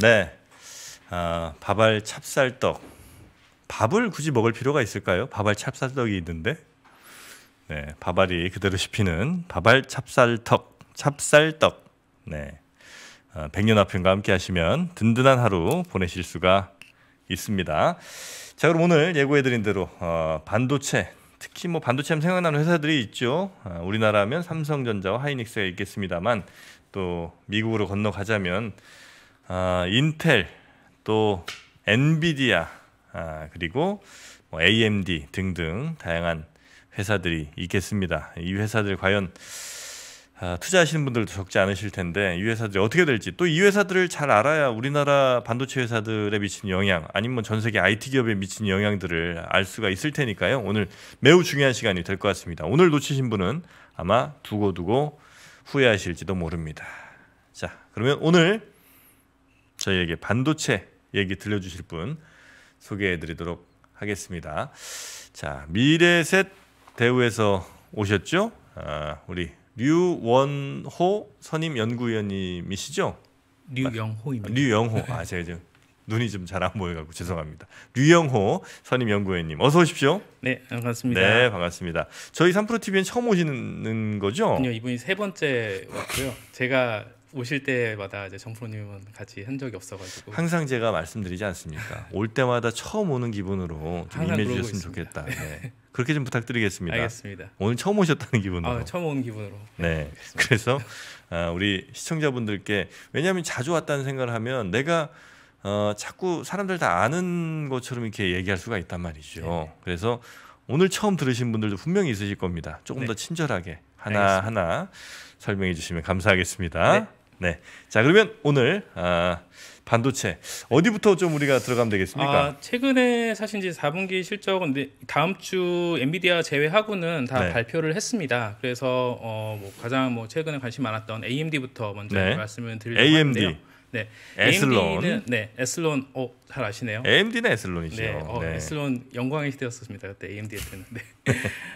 네. 아, 밥알 찹쌀떡. 밥을 굳이 먹을 필요가 있을까요? 밥알 찹쌀떡이 있는데. 네, 밥알이 그대로 씹히는 밥알 찹쌀떡, 찹쌀떡. 네. 아, 백년아픔과 함께 하시면 든든한 하루 보내실 수가 있습니다. 자, 그럼 오늘 예고해드린 대로 어, 반도체 특히 뭐 반도체 하면 생각나는 회사들이 있죠. 아, 우리나라면 삼성전자와 하이닉스가 있겠습니다만 또 미국으로 건너가자면 어, 인텔 또 엔비디아 아, 그리고 뭐 AMD 등등 다양한 회사들이 있겠습니다. 이 회사들 과연 아, 투자하시는 분들도 적지 않으실 텐데 이 회사들이 어떻게 될지 또 이 회사들을 잘 알아야 우리나라 반도체 회사들에 미친 영향 아니면 뭐 전 세계 IT 기업에 미친 영향들을 알 수가 있을 테니까요. 오늘 매우 중요한 시간이 될 것 같습니다. 오늘 놓치신 분은 아마 두고두고 후회하실지도 모릅니다. 자, 그러면 오늘 저희에게 반도체 얘기 들려주실 분 소개해드리도록 하겠습니다. 자, 미래셋 대우에서 오셨죠? 아, 우리 류원호 선임 연구위원님이시죠? 류영호입니다. 아, 류영호. 아, 제가 지 눈이 좀 잘안 보여가지고 죄송합니다. 류영호 선임 연구위원님 어서 오십시오. 네 반갑습니다. 네 반갑습니다. 저희 3프로 TV엔 처음 오시는 거죠? 아니요 이분이 세 번째 왔고요. 제가 오실 때마다 이제 정프로님은 같이 한 적이 없어가지고 항상 제가 말씀드리지 않습니까? 올 때마다 처음 오는 기분으로 좀 임해 주셨으면 좋겠다. 네. 그렇게 좀 부탁드리겠습니다. 알겠습니다. 오늘 처음 오셨다는 기분으로. 아, 처음 온 기분으로. 네. 네. 그래서 아, 우리 시청자분들께 왜냐하면 자주 왔다는 생각을 하면 내가 어, 자꾸 사람들 다 아는 것처럼 이렇게 얘기할 수가 있단 말이죠. 네. 네. 그래서 오늘 처음 들으신 분들도 분명히 있으실 겁니다. 조금 네. 더 친절하게 하나 알겠 하나 설명해 주시면 감사하겠습니다. 네. 네. 자 그러면 오늘 아, 반도체 어디부터 좀 우리가 들어가면 되겠습니까? 아, 최근에 사실 이제 4분기 실적은 네, 다음 주 엔비디아 제외하고는 다 네. 발표를 했습니다. 그래서 어, 뭐 가장 뭐 최근에 관심 많았던 AMD부터 먼저 네. 말씀을 드리려고 AMD. 하는데요. 네. 에슬론. AMD는 네, 에슬론 어, 잘 아시네요. AMD는 에슬론이죠. 네, 어, 네. 에슬론 영광의 시대였었습니다. 그때 a m d 때는. 네.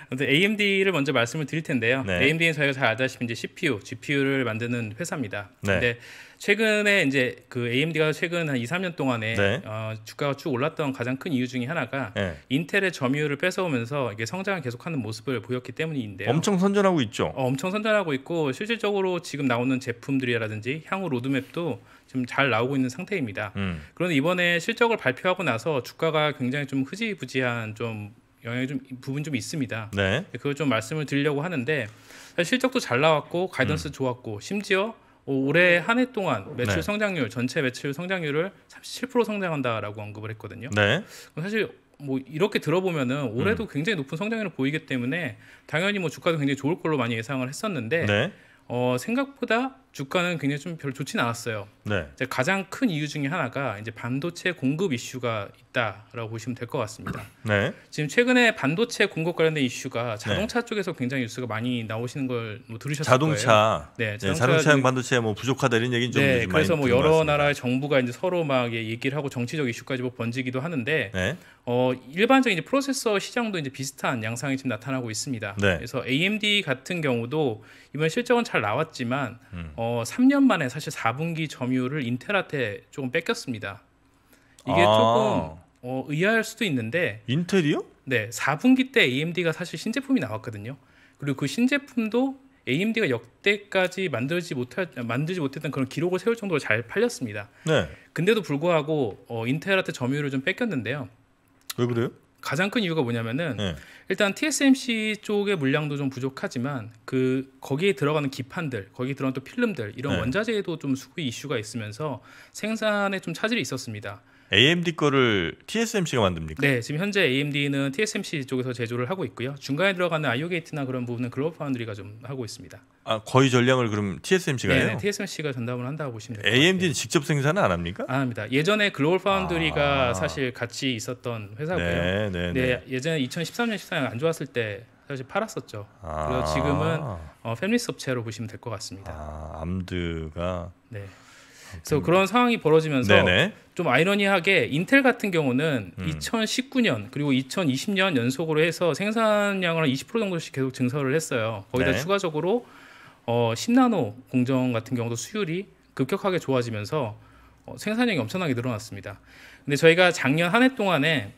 아무튼 AMD를 먼저 말씀을 드릴 텐데요. 네. AMD는 저희가 잘 알다시피 이제 CPU, GPU를 만드는 회사입니다. 네. 근데 최근에 이제 그 AMD가 최근 한 2, 3년 동안에 네. 어, 주가가 쭉 올랐던 가장 큰 이유 중에 하나가 네. 인텔의 점유율을 뺏어오면서 이게 성장을 계속하는 모습을 보였기 때문인데요. 엄청 선전하고 있죠. 어, 엄청 선전하고 있고 실질적으로 지금 나오는 제품들이라든지 향후 로드맵도 지금 잘 나오고 있는 상태입니다. 음. 그런데 이번에 실적을 발표하고 나서 주가가 굉장히 좀 흐지부지한 좀 영향이 좀 부분 좀 있습니다. 네. 그걸 좀 말씀을 드리려고 하는데 실적도 잘 나왔고 가이던스 음. 좋았고 심지어 올해 한 해 동안 매출 네. 성장률 전체 매출 성장률을 37% 성장한다라고 언급을 했거든요. 네. 사실 뭐 이렇게 들어보면은 올해도 음. 굉장히 높은 성장률을 보이기 때문에 당연히 뭐 주가도 굉장히 좋을 걸로 많이 예상을 했었는데 네. 어, 생각보다 주가는 굉장히 좀 별로 좋진 않았어요. 네. 가장 큰 이유 중에 하나가 이제 반도체 공급 이슈가 있다라고 보시면 될 것 같습니다. 네. 지금 최근에 반도체 공급 관련된 이슈가 네. 자동차 네. 쪽에서 굉장히 뉴스가 많이 나오시는 걸뭐 들으셨을 자동차. 거예요. 네, 네, 자동차, 자동차용 반도체 뭐 부족하다 이런 얘기는 좀 네, 그래서 뭐 여러 나라의 정부가 이제 서로 막 얘기를 하고 정치적 이슈까지 뭐 번지기도 하는데 네. 어, 일반적인 이제 프로세서 시장도 이제 비슷한 양상이 지금 나타나고 있습니다. 네. 그래서 AMD 같은 경우도 이번 실적은 잘 나왔지만 음. 어, 3년 만에 사실 4분기 점유율을 인텔한테 조금 뺏겼습니다. 이게 아. 조금 어, 의아할 수도 있는데 인텔이요? 네, 4분기 때 AMD가 사실 신제품이 나왔거든요. 그리고 그 신제품도 AMD가 역대까지 만들지 못할 만들지 못했던 그런 기록을 세울 정도로 잘 팔렸습니다. 네. 근데도 불구하고 어, 인텔한테 점유율을 좀 뺏겼는데요. 왜 그래요? 가장 큰 이유가 뭐냐면은 네. 일단 TSMC 쪽의 물량도 좀 부족하지만 그 거기에 들어가는 기판들, 거기 들어가는 또 필름들 이런 네. 원자재에도 좀 수급 이슈가 있으면서 생산에 좀 차질이 있었습니다. AMD 거를 TSMC가 만듭니까? 네, 지금 현재 AMD는 TSMC 쪽에서 제조를 하고 있고요. 중간에 들어가는 IO 게이트나 그런 부분은 글로벌 파운드리가 좀 하고 있습니다. 아, 거의 전량을 그럼 TSMC가 요 네, 네 TSMC가 전담을 한다고 보시면 됩니다. AMD는 직접 생산은 안 합니까? 안 합니다. 예전에 글로벌 파운드리가 아. 사실 같이 있었던 회사고요. 네, 네, 네. 네. 예전에 2013년, 14년 안 좋았을 때 사실 팔았었죠. 아. 그래서 지금은 어, 패밀리 업체로 보시면 될 것 같습니다. 아, 암드가 네. 그래서 음. 그런 상황이 벌어지면서 네네. 좀 아이러니하게 인텔 같은 경우는 음. 2019년 그리고 2020년 연속으로 해서 생산량을 한20% 정도씩 계속 증설을 했어요. 거기다 네. 추가적으로 어, 10나노 공정 같은 경우도 수율이 급격하게 좋아지면서 어, 생산량이 엄청나게 늘어났습니다. 근데 저희가 작년 한 해 동안에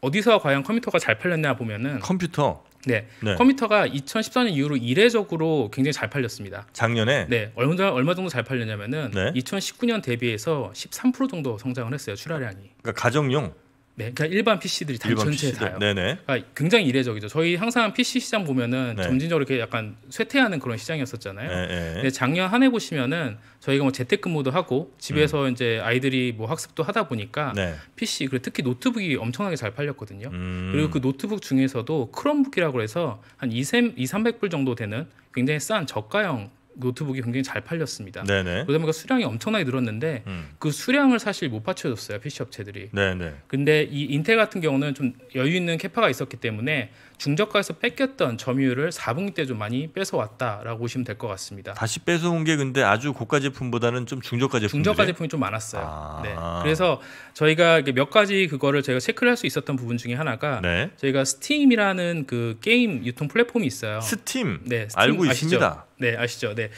어디서 과연 컴퓨터가 잘 팔렸냐 보면은 컴퓨터 네. 네. 컴퓨터가 2014년 이후로 이례적으로 굉장히 잘 팔렸습니다. 작년에? 네. 얼마, 얼마 정도 잘 팔렸냐면은 네. 2019년 대비해서 13% 정도 성장을 했어요. 출하량이. 그러니까 가정용? 네, 그니까 일반 PC들이 다 일반 전체 PC들. 다요. 네네. 그러니까 굉장히 이례적이죠. 저희 항상 PC 시장 보면은 네. 점진적으로 이렇게 약간 쇠퇴하는 그런 시장이었었잖아요. 네, 네. 근데 작년 한 해 보시면은 저희가 뭐 재택근무도 하고 집에서 음. 이제 아이들이 뭐 학습도 하다 보니까 네. PC 그리고 특히 노트북이 엄청나게 잘 팔렸거든요. 음. 그리고 그 노트북 중에서도 크롬북이라고 해서 한 2, 3, 2 300불 정도 되는 굉장히 싼 저가형 노트북이 굉장히 잘 팔렸습니다. 네네. 그러다 보니까 수량이 엄청나게 늘었는데 음. 그 수량을 사실 못 받쳐줬어요 PC 업체들이. 네네. 근데 이 인텔 같은 경우는 좀 여유 있는 캐파가 있었기 때문에 중저가에서 뺏겼던 점유율을 4분기 때 좀 많이 뺏어왔다라고 보시면 될 것 같습니다. 다시 뺏어온 게 근데 아주 고가 제품보다는 좀 중저가 제품 중저가 제품이 좀 많았어요. 아 네. 그래서 저희가 몇 가지 그거를 저가 체크를 할 수 있었던 부분 중에 하나가 네. 저희가 스팀이라는 그 게임 유통 플랫폼이 있어요. 스팀. 네, 스팀 알고 아시죠? 있습니다. 네, 아시죠. 네.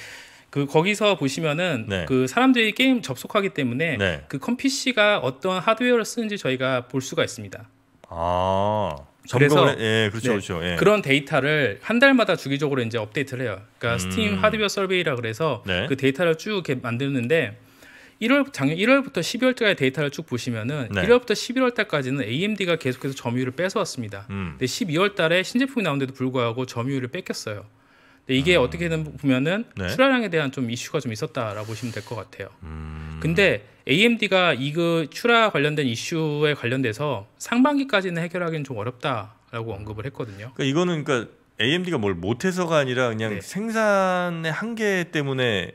그 거기서 보시면은 네. 그 사람들이 게임 접속하기 때문에 네. 그컴 PC가 어떤 하드웨어를 쓰는지 저희가 볼 수가 있습니다. 아. 그래서 예, 그렇죠, 네, 그렇죠. 예. 그런 데이터를 한 달마다 주기적으로 이제 업데이트를 해요. 그러니까 음. 스팀 하드웨어 서베이라 그래서 네. 그 데이터를 쭉 이렇게 만드는데 1월 작년 1월부터 12월까지 데이터를 쭉 보시면은 네. 1월부터 11월 달까지는 AMD가 계속해서 점유율을 뺏어왔습니다. 음. 근데 12월 달에 신제품이 나온데도 불구하고 점유율을 뺏겼어요. 근데 이게 음. 어떻게 든 보면은 네. 출하량에 대한 좀 이슈가 좀 있었다라고 보시면 될 것 같아요. 음. 근데 AMD가 이 그 출하 관련된 이슈에 관련돼서 상반기까지는 해결하기는 좀 어렵다라고 언급을 했거든요. 그러니까 이거는 그러니까 AMD가 뭘 못해서가 아니라 그냥 네. 생산의 한계 때문에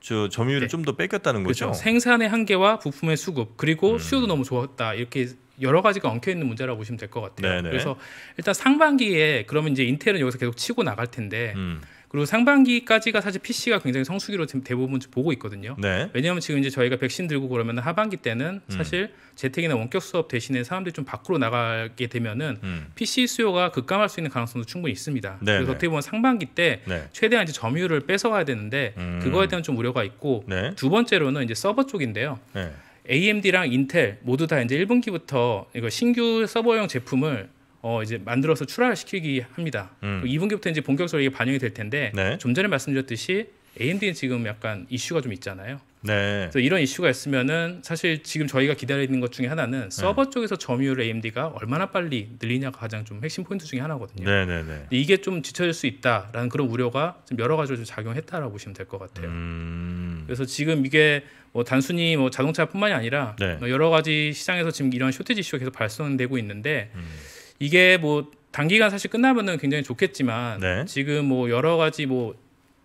저 점유율을 네. 좀더 뺏겼다는 그렇죠. 거죠. 그렇죠. 생산의 한계와 부품의 수급 그리고 음. 수요도 너무 좋았다 이렇게 여러 가지가 엉켜 있는 문제라고 보시면 될 것 같아요. 네네. 그래서 일단 상반기에 그러면 이제 인텔은 여기서 계속 치고 나갈 텐데 음. 그리고 상반기까지가 사실 PC가 굉장히 성수기로 대부분 보고 있거든요. 네. 왜냐하면 지금 이제 저희가 백신 들고 그러면 하반기 때는 음. 사실 음. 재택이나 원격 수업 대신에 사람들이 좀 밖으로 나가게 되면은 음. PC 수요가 급감할 수 있는 가능성도 충분히 있습니다. 네, 네 그래서 어떻게 보면 상반기 때 네. 최대한 이제 점유율을 뺏어가야 되는데 음. 그거에 대한 좀 우려가 있고 네. 두 번째로는 이제 서버 쪽인데요. 네. AMD랑 인텔 모두 다 이제 1분기부터 이거 신규 서버용 제품을 어 이제 만들어서 출하시키기 합니다. 음. 2분기부터 이제 본격적으로 이게 반영이 될 텐데 네. 좀 전에 말씀드렸듯이 AMD는 지금 약간 이슈가 좀 있잖아요. 네. 그래서 이런 이슈가 있으면은 사실 지금 저희가 기다리는 것 중에 하나는 서버 네. 쪽에서 점유율 AMD가 얼마나 빨리 늘리냐가 가장 좀 핵심 포인트 중에 하나거든요. 네네네. 네, 네. 이게 좀 지쳐질 수 있다라는 그런 우려가 좀 여러 가지로 좀 작용했다라고 보시면 될 것 같아요. 음... 그래서 지금 이게 뭐 단순히 뭐 자동차뿐만이 아니라 네. 뭐 여러 가지 시장에서 지금 이런 쇼테지 이슈가 계속 발생되고 있는데 음. 이게 뭐 단기간 사실 끝나면은 굉장히 좋겠지만 네. 지금 뭐 여러 가지 뭐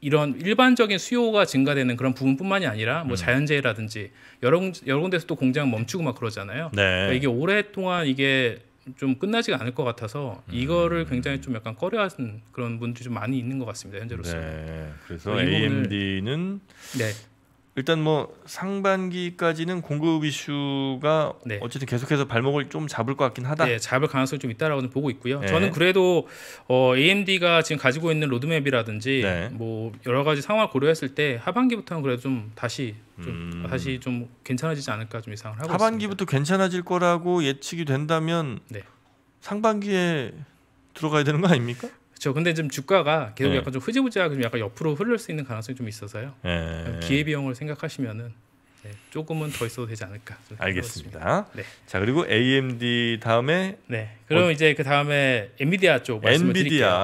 이런 일반적인 수요가 증가되는 그런 부분뿐만이 아니라 뭐 음. 자연재해라든지 여러, 여러 군데서 또 공장 멈추고 막 그러잖아요. 네. 그러니까 이게 오랫동안 이게 좀 끝나지가 않을 것 같아서 음. 이거를 음. 굉장히 좀 약간 꺼려하는 그런 분들이 좀 많이 있는 것 같습니다 현재로서. 네. 그래서 AMD는 네. 일단 뭐 상반기까지는 공급 이슈가 네. 어쨌든 계속해서 발목을 좀 잡을 것 같긴 하다. 네, 잡을 가능성이 좀 있다라고는 보고 있고요. 네. 저는 그래도 어, AMD가 지금 가지고 있는 로드맵이라든지 네. 뭐 여러 가지 상황을 고려했을 때 하반기부터는 그래도 좀 다시 좀 음... 다시 좀 괜찮아지지 않을까 좀 예상을 하고 하반기부터 있습니다. 괜찮아질 거라고 예측이 된다면 네. 상반기에 들어가야 되는 거 아닙니까? 그렇죠. 근데 지금 주가가 계속 네. 약간 좀 흐지부지하게 좀 약간 옆으로 흐를 수 있는 가능성이 좀 있어서요. 네. 기회비용을 생각하시면은 네, 조금은 더 있어도 되지 않을까. 알겠습니다. 네. 자 그리고 AMD 다음에 네. 그럼 어, 이제 그 다음에 엔비디아 쪽 엔비디아,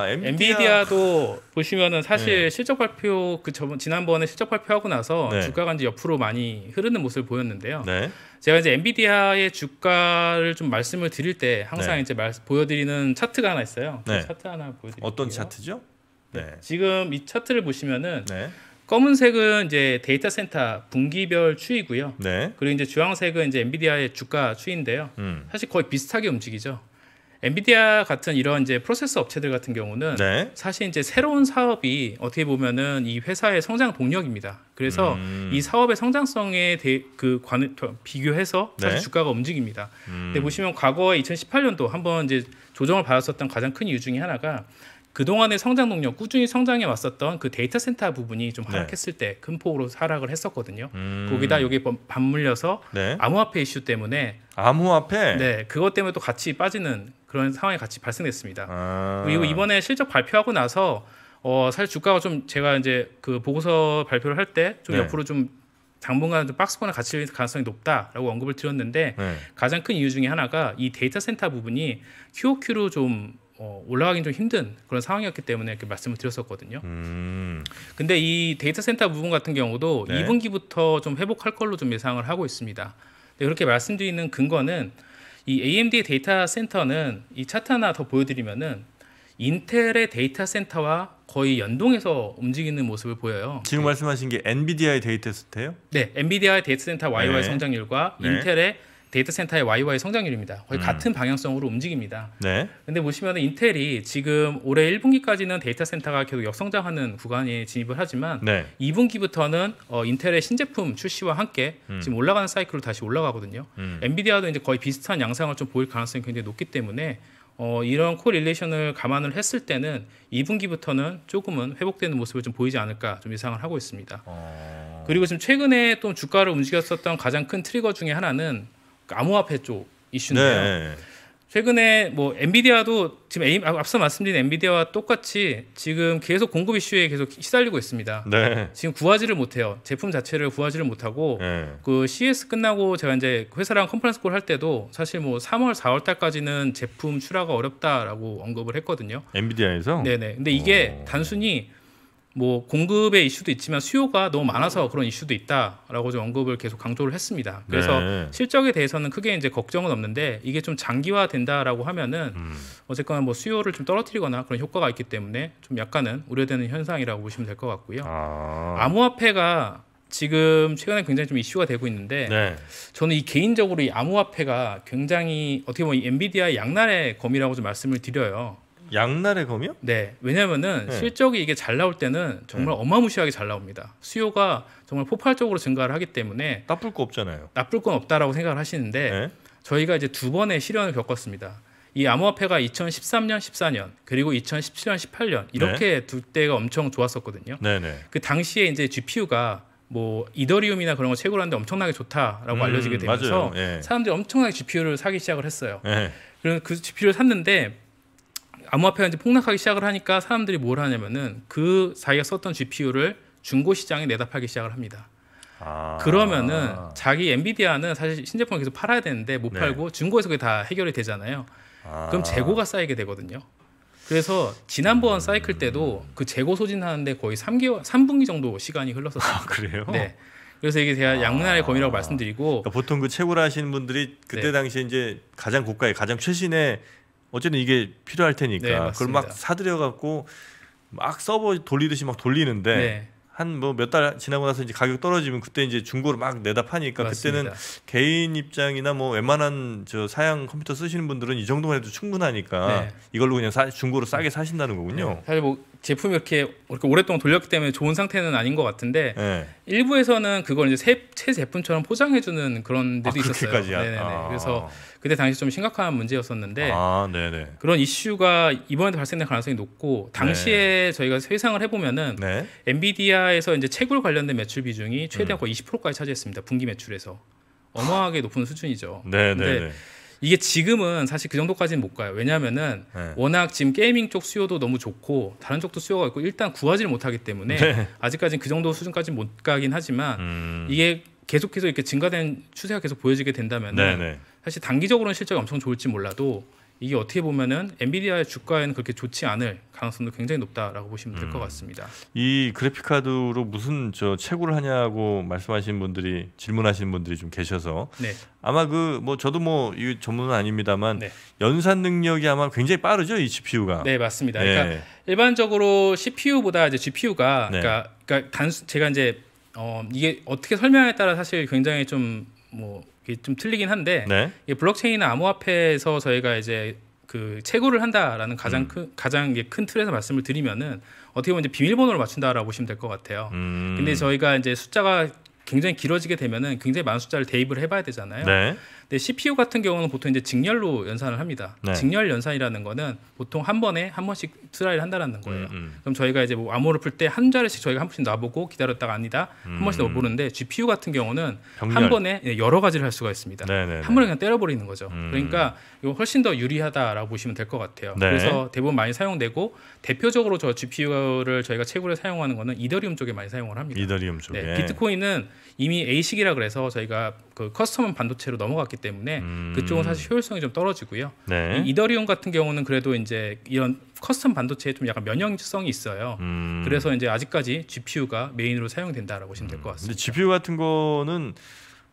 드릴게요. 엔비디아. 도 보시면은 사실 네. 실적 발표 그 저번 지난번에 실적 발표하고 나서 네. 주가가 이제 옆으로 많이 흐르는 모습을 보였는데요. 네. 제가 이제 엔비디아의 주가를 좀 말씀을 드릴 때 항상 네. 이제 말, 보여드리는 차트가 하나 있어요. 그 네. 차트 하나 보여드릴게요. 어떤 차트죠? 네. 네. 지금 이 차트를 보시면은. 네. 검은색은 이제 데이터 센터 분기별 추이고요. 네. 그리고 이제 주황색은 이제 엔비디아의 주가 추이인데요. 음. 사실 거의 비슷하게 움직이죠. 엔비디아 같은 이런 이제 프로세스 업체들 같은 경우는 네. 사실 이제 새로운 사업이 어떻게 보면은 이 회사의 성장 동력입니다. 그래서 음. 이 사업의 성장성에 대, 해그 관, 비교해서 사실 네. 주가가 움직입니다. 음. 근데 보시면 과거에 2018년도 한번 이제 조정을 받았었던 가장 큰 이유 중에 하나가 그동안의 성장 동력 꾸준히 성장해 왔었던 그 데이터 센터 부분이 좀 네. 하락했을 네. 때 금폭으로 하락을 했었거든요. 음. 거기다 여기 반물려서 네. 암호화폐 이슈 때문에 암호화폐 네 그것 때문에 또 같이 빠지는 그런 상황이 같이 발생했습니다. 아. 그리고 이번에 실적 발표하고 나서 어 사실 주가가 좀 제가 이제 그 보고서 발표를 할 때좀 네. 옆으로 좀 당분간 박스권에 갇힐 가능성이 높다라고 언급을 드렸는데 네. 가장 큰 이유 중에 하나가 이 데이터 센터 부분이 QOQ로 좀 어, 올라가긴 좀 힘든 그런 상황이었기 때문에 이렇게 말씀을 드렸었거든요. 음. 근데 이 데이터 센터 부분 같은 경우도 네. 2분기부터 좀 회복할 걸로 좀 예상을 하고 있습니다. 그렇게 말씀드리는 근거는 이 a m d 데이터 센터는 이 차트 하나 더 보여드리면은 인텔의 데이터 센터와 거의 연동해서 움직이는 모습을 보여요. 지금 네. 말씀하신 게 엔비디아의 데이터 센터요? 네, 엔비디아의 데이터 센터 YY 네. 성장률과 네. 인텔의 데이터 센터의 YY 성장률입니다. 거의 음. 같은 방향성으로 움직입니다. 네. 근데 보시면 인텔이 지금 올해 1분기까지는 데이터 센터가 계속 역성장하는 구간에 진입을 하지만 네. 2분기부터는 어, 인텔의 신제품 출시와 함께 음. 지금 올라가는 사이클로 다시 올라가거든요. 음. 엔비디아도 이제 거의 비슷한 양상을 좀 보일 가능성이 굉장히 높기 때문에 어, 이런 코릴레이션을 감안을 했을 때는 2분기부터는 조금은 회복되는 모습을 좀 보이지 않을까 좀 예상을 하고 있습니다. 어... 그리고 지금 최근에 또 주가를 움직였었던 가장 큰 트리거 중에 하나는 암호화폐 쪽 이슈인데요. 네, 네. 최근에 뭐 엔비디아도 지금 아, 앞서 말씀드린 엔비디아와 똑같이 지금 계속 공급 이슈에 계속 시달리고 있습니다. 네. 지금 구하지를 못해요. 제품 자체를 구하지를 못하고 네. 그 CS 끝나고 제가 이제 회사랑 컨퍼런스 콜할 때도 사실 뭐 3월, 4월 달까지는 제품 출하가 어렵다라고 언급을 했거든요. 엔비디아에서? 네네. 네. 근데 이게 오. 단순히 뭐 공급의 이슈도 있지만 수요가 너무 많아서 그런 이슈도 있다라고 좀 언급을 계속 강조를 했습니다. 그래서 네. 실적에 대해서는 크게 이제 걱정은 없는데 이게 좀 장기화 된다라고 하면은 음. 어쨌거나 뭐 수요를 좀 떨어뜨리거나 그런 효과가 있기 때문에 좀 약간은 우려되는 현상이라고 보시면 될 것 같고요. 아. 암호화폐가 지금 최근에 굉장히 좀 이슈가 되고 있는데 네. 저는 이 개인적으로 이 암호화폐가 굉장히 어떻게 보면 엔비디아 양날의 검이라고 좀 말씀을 드려요. 양날의 검이요? 네. 왜냐면은 네. 실적이 이게 잘 나올 때는 정말 네. 어마무시하게 잘 나옵니다. 수요가 정말 폭발적으로 증가를 하기 때문에 나쁠 거 없잖아요. 나쁠 건 없다라고 생각을 하시는데 네. 저희가 이제 두 번의 실현을 겪었습니다. 이 암호화폐가 2013년, 14년 그리고 2017년, 18년 이렇게 네. 두 때가 엄청 좋았었거든요. 네네. 네. 그 당시에 이제 GPU가 뭐 이더리움이나 그런 거 채굴하는데 엄청나게 좋다라고 음, 알려지게 되면서 예. 사람들이 엄청나게 GPU를 사기 시작을 했어요. 예. 그래서 그 GPU를 샀는데 암호화폐가 이제 폭락하기 시작을 하니까 사람들이 뭘 하냐면은 그 자기가 썼던 GPU를 중고 시장에 내다 팔기 시작을 합니다. 아. 그러면은 자기 엔비디아는 사실 신제품을 계속 팔아야 되는데 못 네. 팔고 중고에서 그게 다 해결이 되잖아요. 아. 그럼 재고가 쌓이게 되거든요. 그래서 지난번 음. 사이클 때도 그 재고 소진하는데 거의 3개월, 3분기 정도 시간이 흘렀었어요. 아, 그래요? 네. 그래서 이게 제가 아. 양날의 검이라고 말씀드리고 그러니까 보통 그 채굴하시는 분들이 그때 네. 당시에 이제 가장 고가의 가장 최신의 어쨌든 이게 필요할 테니까 네, 그걸 막 사들여 갖고 막 서버 돌리듯이 막 돌리는데 네. 한뭐몇달 지나고 나서 이제 가격 떨어지면 그때 이제 중고로 막 내다 파니까 맞습니다. 그때는 개인 입장이나 뭐 웬만한 저 사양 컴퓨터 쓰시는 분들은 이 정도만 해도 충분하니까 네. 이걸로 그냥 사, 중고로 싸게 사신다는 거군요. 네. 사실 뭐 제품이 이렇게, 이렇게 오랫동안 돌렸기 때문에 좋은 상태는 아닌 것 같은데 네. 일부에서는 그걸 이제 새, 새 제품처럼 포장해주는 그런 데도 아, 있었어요. 네, 네, 네. 아. 그래서 그때 당시 좀 심각한 문제였었는데 아, 그런 이슈가 이번에도 발생될 가능성이 높고 당시에 저희가 회상을 해보면은 엔비디아 우리나라에서 이제 채굴 관련된 매출 비중이 최대한 음. 거의 20%까지 차지했습니다. 분기 매출에서 어마하게 높은 수준이죠. 네, 네, 네. 이게 지금은 사실 그 정도까지는 못 가요. 왜냐하면은 네. 워낙 지금 게이밍 쪽 수요도 너무 좋고 다른 쪽도 수요가 있고 일단 구하지를 못하기 때문에 네. 아직까지는 그 정도 수준까지는 못 가긴 하지만 음. 이게 계속해서 이렇게 증가된 추세가 계속 보여지게 된다면 네, 네. 사실 단기적으로는 실적이 엄청 좋을지 몰라도 이게 어떻게 보면은 엔비디아의 주가에는 그렇게 좋지 않을 가능성도 굉장히 높다라고 보시면 될것 음. 같습니다. 이 그래픽 카드로 무슨 저 채굴을 하냐고 말씀하시 분들이 질문하시 분들이 좀 계셔서 네. 아마 그 뭐 저도 뭐이 전문은 아닙니다만 네. 연산 능력이 아마 굉장히 빠르죠 이 CPU가. 네 맞습니다. 네. 그러니까 일반적으로 CPU보다 이제 GPU가 네. 그러니까, 그러니까 단순 제가 이제 어 이게 어떻게 설명에 따라 사실 굉장히 좀뭐 이게 좀 틀리긴 한데 네. 이 블록체인 암호화폐에서 저희가 이제 그 채굴을 한다라는 가장 음. 큰 가장 큰 틀에서 말씀을 드리면은 어떻게 보면 이제 비밀번호를 맞춘다라고 보시면 될 것 같아요. 음. 근데 저희가 이제 숫자가 굉장히 길어지게 되면은 굉장히 많은 숫자를 대입을 해봐야 되잖아요. 네. 근데 CPU 같은 경우는 보통 이제 직렬로 연산을 합니다. 네. 직렬 연산이라는 거는 보통 한 번에 한 번씩 트라이를한다는 음, 거예요. 음, 음. 그럼 저희가 이제 뭐 암호를 풀 때 한 자리씩 저희가 한 번씩 놔보고 기다렸다가 아니다 한 번씩 넣어보는데 음. GPU 같은 경우는 병렬. 한 번에 예, 여러 가지를 할 수가 있습니다. 네네네. 네, 한 번에 네. 그냥 때려버리는 거죠. 음. 그러니까 이거 훨씬 더 유리하다라고 보시면 될 것 같아요. 네. 그래서 대부분 많이 사용되고 대표적으로 저 GPU를 저희가 채굴로 사용하는 거는 이더리움 쪽에 많이 사용을 합니다. 이더리움 쪽에. 네, 비트코인은 이미 A식이라 그래서 저희가 그 커스텀 반도체로 넘어갔기 때문에 음. 그쪽은 사실 효율성이 좀 떨어지고요. 네. 이더리움 같은 경우는 그래도 이제 이런 커스텀 반도체에 좀 약간 면역성이 있어요. 음. 그래서 이제 아직까지 GPU가 메인으로 사용된다라고 보시면 될것 음. 같습니다. 근데 GPU 같은 거는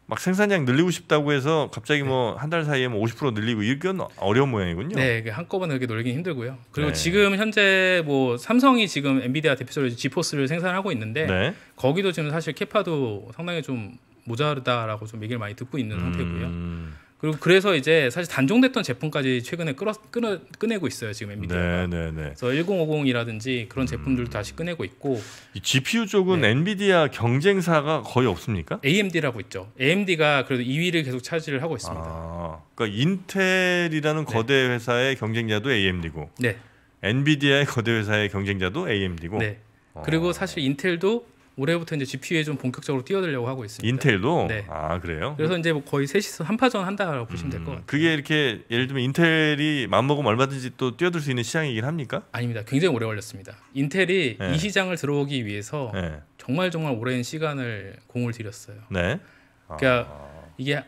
막 생산량 늘리고 싶다고 해서 갑자기 네. 뭐한 달 사이에 뭐 50% 늘리고 이건 어려운 모양이군요. 네, 그 한꺼번에 그렇게 놀리긴 힘들고요. 그리고 네. 지금 현재 뭐 삼성이 지금 엔비디아 대표적으로 지포스를 생산하고 있는데 네. 거기도 지금 사실 캐파도 상당히 좀 모자르다라고 좀 얘기를 많이 듣고 있는 음. 상태고요. 음. 그리고 그래서 이제 사실 단종됐던 제품까지 최근에 끌어, 끌어, 꺼내고 있어요 지금 엔비디아가. 네네네. 그래서 1050이라든지 그런 제품들도 음. 다시 꺼내고 있고. 이 GPU 쪽은 네. 엔비디아 경쟁사가 거의 없습니까? AMD라고 있죠. AMD가 그래도 2위를 계속 차지를 하고 있습니다. 아, 그러니까 인텔이라는 네. 거대 회사의 경쟁자도 AMD고. 네. 엔비디아의 거대 회사의 경쟁자도 AMD고. 네. 그리고 어. 사실 인텔도 올해부터 이제 GPU에 좀 본격적으로 뛰어들려고 하고 있습니다. 인텔도 네. 아 그래요? 그래서 음. 이제 뭐 거의 셋이서 한파전 한다라고 보시면 음, 될것 같아요. 그게 이렇게 예를 들면 인텔이 맘먹으면 얼마든지 또 뛰어들 수 있는 시장이긴 합니까? 아닙니다. 굉장히 오래 걸렸습니다. 인텔이 네. 이 시장을 들어오기 위해서 네. 정말 정말 오랜 시간을 공을 들였어요. 네. 그러니까 아... 이게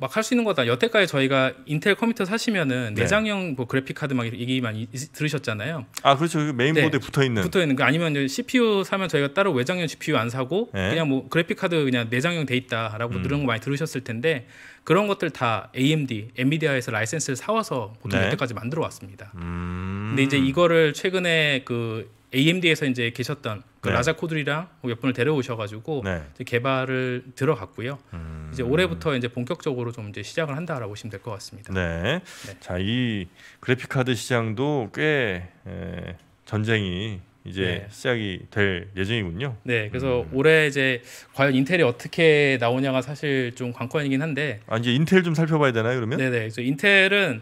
막할수 있는 거다. 여태까지 저희가 인텔 컴퓨터 사시면은 네. 내장형 뭐 그래픽 카드 막 얘기 많이 들으셨잖아요. 아 그렇죠. 그 메인보드에 네. 붙어 있는. 붙어 있는 거 그 아니면 이제 CPU 사면 저희가 따로 외장형 GPU 안 사고 네. 그냥 뭐 그래픽 카드 그냥 내장형 돼 있다라고 음. 들은 거 많이 들으셨을 텐데 그런 것들 다 AMD, 엔비디아에서 라이센스를 사와서 보통 네. 여태까지 만들어 왔습니다. 음. 근데 이제 이거를 최근에 그 AMD에서 이제 계셨던 그 네. 라자 코드리랑몇 분을 데려오셔가지고 네. 개발을 들어갔고요. 음... 이제 올해부터 이제 본격적으로 좀 이제 시작을 한다라고 보시면 될 것 같습니다. 네. 네. 자, 이 그래픽 카드 시장도 꽤 에, 전쟁이 이제 네. 시작이 될 예정이군요. 네, 그래서 음... 올해 이제 과연 인텔이 어떻게 나오냐가 사실 좀 관건이긴 한데. 아 이제 인텔 좀 살펴봐야 되나요, 그러면? 네, 네. 인텔은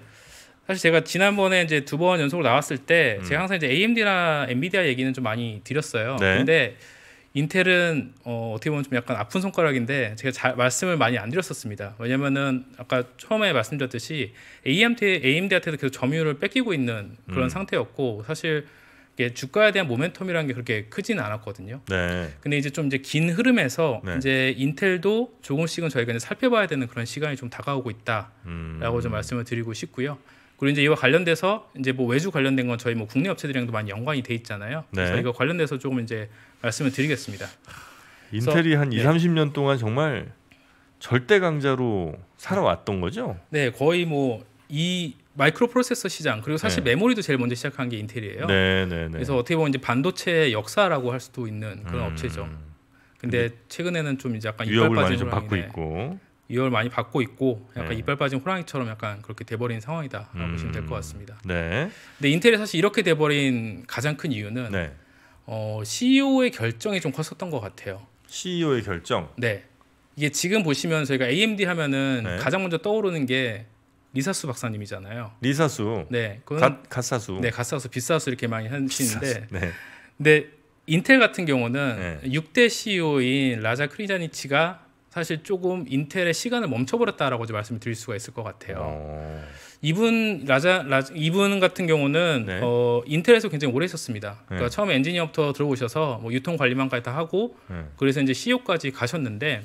사실 제가 지난번에 이제 두 번 연속으로 나왔을 때 음. 제가 항상 이제 AMD나 엔비디아 얘기는 좀 많이 드렸어요. 네. 근데 인텔은 어, 어 떻게 보면 좀 약간 아픈 손가락인데 제가 잘 말씀을 많이 안 드렸었습니다. 왜냐면은 아까 처음에 말씀드렸듯이 AMD, AMD한테도 계속 점유율을 뺏기고 있는 그런 음. 상태였고 사실 주가에 대한 모멘텀이라는 게 그렇게 크지는 않았거든요. 네. 근데 이제 좀 이제 긴 흐름에서 네. 이제 인텔도 조금씩은 저희가 이제 살펴봐야 되는 그런 시간이 좀 다가오고 있다라고 음. 좀 말씀을 드리고 싶고요. 그리고 이제 이와 관련돼서 이제 뭐 외주 관련된 건 저희 뭐 국내 업체들이랑도 많이 연관이 돼 있잖아요. 네. 그래서 이거 관련돼서 조금 이제 말씀을 드리겠습니다. 인텔이 그래 2, 30년 동안 정말 절대 강자로 살아왔던 거죠? 네, 거의 뭐 이 마이크로 프로세서 시장 그리고 사실 네. 메모리도 제일 먼저 시작한 게 인텔이에요. 네, 네, 네. 그래서 어떻게 보면 이제 반도체의 역사라고 할 수도 있는 그런 음. 업체죠. 근데, 근데 최근에는 좀 이제 약간 유협을 많이 좀 받고 있고 위협 많이 받고 있고 약간 네. 이빨 빠진 호랑이처럼 약간 그렇게 돼버린 상황이다 라고 음. 보시면 될 것 같습니다. 네. 근데 인텔이 사실 이렇게 돼버린 가장 큰 이유는 네. 어, CEO의 결정이 좀 컸었던 것 같아요. CEO의 결정. 네. 이게 지금 보시면 저희가 AMD 하면은 네. 가장 먼저 떠오르는 게 리사수 박사님이잖아요. 리사수. 네. 그건 가, 사수 네, 갓사수, 비사수 이렇게 많이 하시는데. 네. 근데 인텔 같은 경우는 네. 6대 CEO인 라자 크리자니치가 사실 조금 인텔의 시간을 멈춰버렸다라고 말씀을 드릴 수가 있을 것 같아요. 어... 이분 라자, 라 이분 같은 경우는 네. 어, 인텔에서 굉장히 오래 있었습니다. 네. 그러니까 처음에 엔지니어부터 들어오셔서 뭐 유통 관리만까지 다 하고 네. 그래서 이제 CEO까지 가셨는데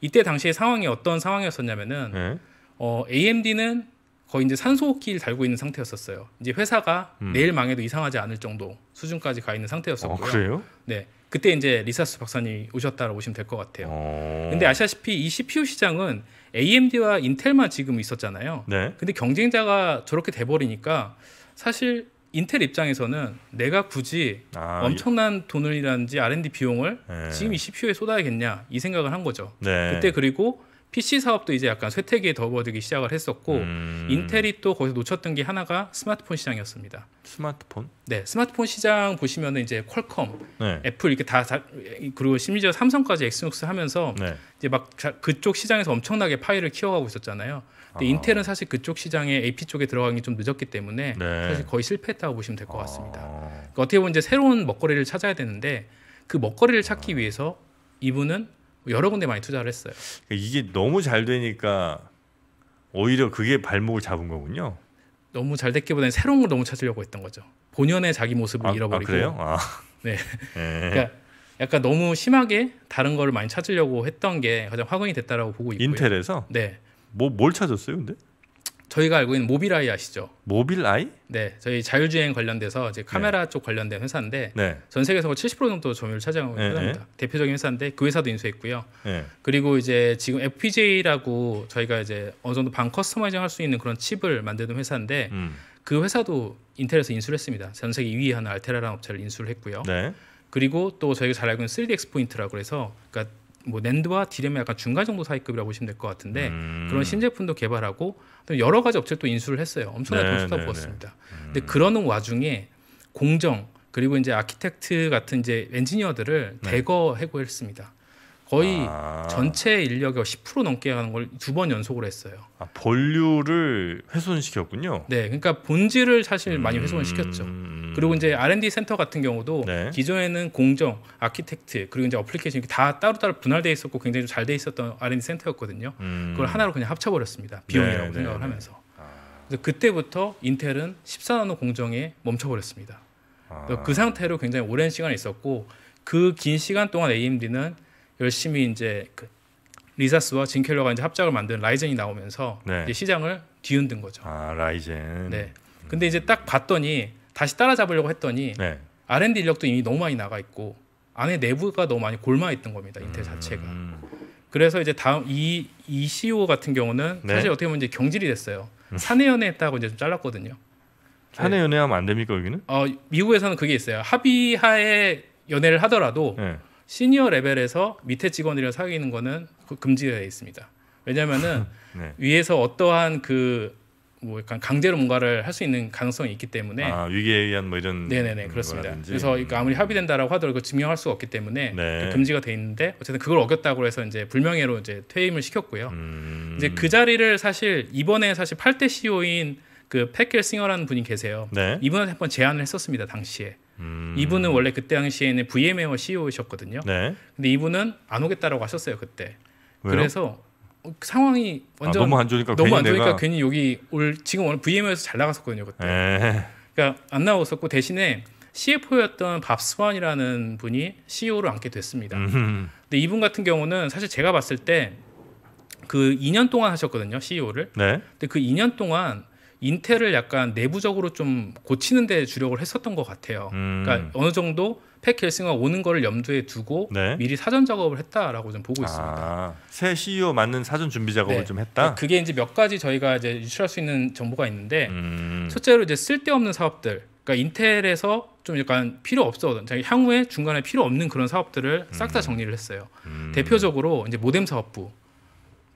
이때 당시의 상황이 어떤 상황이었었냐면은 네. 어, AMD는 거의 이제 산소호흡기를 달고 있는 상태였었어요. 이제 회사가 음. 내일 망해도 이상하지 않을 정도 수준까지 가 있는 상태였었고요. 어, 그래요? 네. 그때 이제 리사스 박사님 오셨다라고 보시면 될 것 같아요. 어... 근데 아시다시피 이 CPU 시장은 AMD와 인텔만 지금 있었잖아요. 네. 근데 경쟁자가 저렇게 돼버리니까 사실 인텔 입장에서는 내가 굳이 아, 엄청난 돈을이라든지 R&D 비용을 네. 지금 이 CPU에 쏟아야겠냐 이 생각을 한 거죠. 네. 그때 그리고 PC 사업도 이제 약간 쇠퇴기에 더워들기 시작을 했었고 음... 인텔이 또 거기서 놓쳤던 게 하나가 스마트폰 시장이었습니다. 스마트폰? 네, 스마트폰 시장 보시면 이제 퀄컴, 네. 애플 이렇게 다 그리고 심지어 삼성까지 엑스녹스 하면서 네. 이제 막 그쪽 시장에서 엄청나게 파일을 키워가고 있었잖아요. 근데 아... 인텔은 사실 그쪽 시장에 AP 쪽에 들어가기 좀 늦었기 때문에 네. 사실 거의 실패했다고 보시면 될 것 같습니다. 아... 그러니까 어떻게 보면 이제 새로운 먹거리를 찾아야 되는데 그 먹거리를 찾기 위해서 이분은 여러 군데 많이 투자를 했어요. 그러니까 이게 너무 잘 되니까 오히려 그게 발목을 잡은 거군요. 너무 잘 됐기보다는 새로운 걸 너무 찾으려고 했던 거죠. 본연의 자기 모습을 아, 아 잃어버리고. 아, 아. 네. 예. 그러니까 약간 너무 심하게 다른 거 많이 찾으려고 했던 게 가장 확인이 됐다라고 보고 있고요. 인텔에서? 네. 뭐 뭘 찾았어요, 근데? 저희가 알고 있는 모빌아이 아시죠? 모빌아이? 네, 저희 자율주행 관련돼서 이제 카메라 네. 쪽 관련된 회사인데 네. 전 세계에서 70% 정도 점유율 차지하고 네, 네. 있는 회사입니다. 대표적인 회사인데 그 회사도 인수했고요. 네. 그리고 이제 지금 FPGA라고 저희가 이제 어느 정도 반 커스터마이징 할 수 있는 그런 칩을 만드는 회사인데 음. 그 회사도 인텔에서 인수를 했습니다. 전 세계 2위에 하는 알테라라는 업체를 인수를 했고요. 네. 그리고 또 저희가 잘 알고 있는 3D 엑스포인트라고 해서 그러니까 뭐 낸드와 디램의 약간 중간 정도 사이급이라고 보시면 될 것 같은데 음. 그런 신제품도 개발하고 또 여러 가지 업체도 인수를 했어요. 엄청나게 돈을 네, 쏟아부었습니다. 네, 네. 음. 근데 그러는 와중에 공정 그리고 이제 아키텍트 같은 이제 엔지니어들을 대거 해고했습니다. 거의 아. 전체 인력의 10% 넘게 가는 걸 두 번 연속으로 했어요. 아, 본류를 훼손시켰군요. 네, 그러니까 본질을 사실 많이 음. 훼손시켰죠. 음, 음, 그리고 이제 R&D 센터 같은 경우도 네. 기존에는 공정, 아키텍트 그리고 이제 어플리케이션 다 따로따로 분할돼 있었고 굉장히 잘 돼 있었던 R&D 센터였거든요. 음. 그걸 하나로 그냥 합쳐버렸습니다. 비용이라고 네, 생각을 네, 네. 하면서. 아. 그래서 그때부터 인텔은 14나노 공정에 멈춰버렸습니다. 아. 그 상태로 굉장히 오랜 시간 있었고 그 긴 시간 동안 AMD는 열심히 이제 그 리사스와 진켈러가 이제 합작을 만든 라이젠이 나오면서 네. 이제 시장을 뒤흔든 거죠. 아 라이젠. 네. 근데 이제 딱 봤더니 다시 따라잡으려고 했더니 네. R&D 인력도 이미 너무 많이 나가 있고 안에 내부가 너무 많이 골마있던 겁니다. 인텔 음. 자체가. 그래서 이제 다음 이, 이 CEO 같은 경우는 네. 사실 어떻게 보면 이제 경질이 됐어요. 사내연애했다고 이제 좀 잘랐거든요. 네. 사내연애하면 안 됩니까 여기는? 어 미국에서는 그게 있어요. 합의하에 연애를 하더라도 네. 시니어 레벨에서 밑에 직원이랑 사귀는 거는 그 금지되어 있습니다. 왜냐하면은 네. 위에서 어떠한 그 뭐 약간 강제로 뭔가를 할 수 있는 가능성이 있기 때문에 아, 위기에 의한 뭐 이런 네네네 그렇습니다. 거라든지. 그래서 그러니까 아무리 합의된다라고 하더라도 증명할 수가 없기 때문에 네. 그 금지가 돼 있는데 어쨌든 그걸 어겼다고 해서 이제 불명예로 이제 퇴임을 시켰고요. 음... 이제 그 자리를 사실 이번에 사실 팔대 CEO인 그 패켈 싱어라는 분이 계세요. 네. 이분한테 한번 제안을 했었습니다 당시에. 음. 이분은 원래 그때 당시에는 VM웨어 CEO셨거든요. 네. 근데 이분은 안 오겠다라고 하셨어요 그때. 왜요? 그래서 어, 상황이 아, 완전 아, 너무 안 좋으니까 너무 괜히 안 좋으니까 내가... 괜히 여기 올 지금 오늘 VM에서 잘 나갔었거든요 그때. 에 그러니까 안 나왔었고 대신에 CFO였던 밥 스완이라는 분이 CEO로 앉게 됐습니다. 음흠. 근데 이분 같은 경우는 사실 제가 봤을 때 그 2년 동안 하셨거든요 CEO를. 네. 근데 그 2년 동안 인텔을 약간 내부적으로 좀 고치는 데 주력을 했었던 것 같아요. 음. 그러니까 어느 정도 팩 겔싱가 오는 거를 염두에 두고 네. 미리 사전 작업을 했다라고 좀 보고 아, 있습니다. 새 CEO 맞는 사전 준비 작업을 네. 좀 했다. 그러니까 그게 이제 몇 가지 저희가 이제 유출할 수 있는 정보가 있는데 음. 첫째로 이제 쓸데없는 사업들. 그러니까 인텔에서 좀 약간 필요 없어 향후에 중간에 필요 없는 그런 사업들을 싹다 음. 정리를 했어요. 음. 대표적으로 이제 모뎀 사업부.